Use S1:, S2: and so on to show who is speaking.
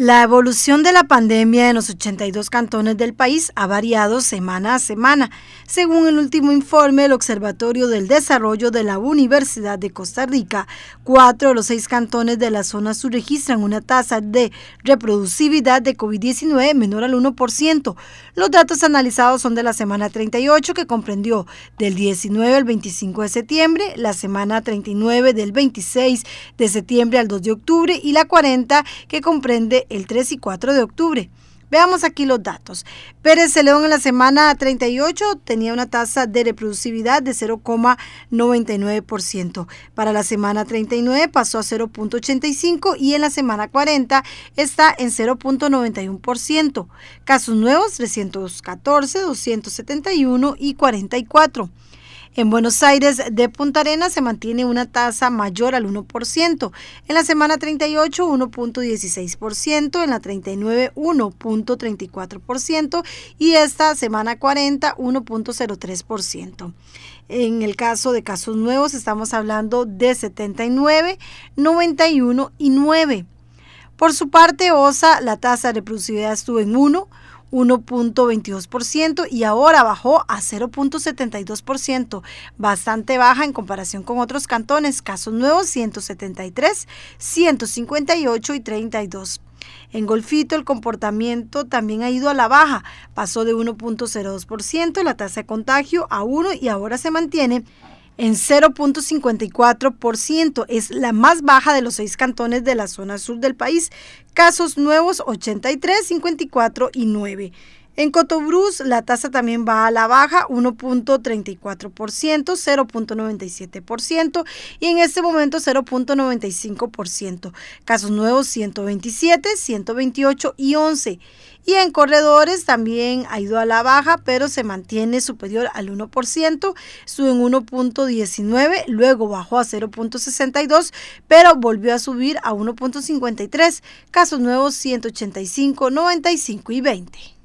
S1: La evolución de la pandemia en los 82 cantones del país ha variado semana a semana, según el último informe del Observatorio del Desarrollo de la Universidad de Costa Rica. Cuatro de los seis cantones de la zona sur registran una tasa de reproducibilidad de COVID-19 menor al 1%. Los datos analizados son de la semana 38, que comprendió del 19 al 25 de septiembre, la semana 39 del 26 de septiembre al 2 de octubre y la 40, que comprende el 3 y 4 de octubre. Veamos aquí los datos. Pérez León en la semana 38 tenía una tasa de reproducibilidad de 0,99%. Para la semana 39 pasó a 0,85% y en la semana 40 está en 0,91%. Casos nuevos 314, 271 y 44. En Buenos Aires de Punta Arenas se mantiene una tasa mayor al 1%, en la semana 38 1.16%, en la 39 1.34% y esta semana 40 1.03%. En el caso de casos nuevos estamos hablando de 79, 91 y 9. Por su parte, OSA, la tasa de reproducibilidad estuvo en 1, 1.22% y ahora bajó a 0.72%, bastante baja en comparación con otros cantones, casos nuevos 173, 158 y 32. En Golfito el comportamiento también ha ido a la baja, pasó de 1.02% la tasa de contagio a 1 y ahora se mantiene en 0.54%. Es la más baja de los seis cantones de la zona sur del país. Casos nuevos 83, 54 y 9. En cotobrus, la tasa también va a la baja, 1.34%, 0.97% y en este momento 0.95%. Casos nuevos 127, 128 y 11. Y en corredores también ha ido a la baja, pero se mantiene superior al 1%, sube en 1.19, luego bajó a 0.62, pero volvió a subir a 1.53, casos nuevos 185, 95 y 20.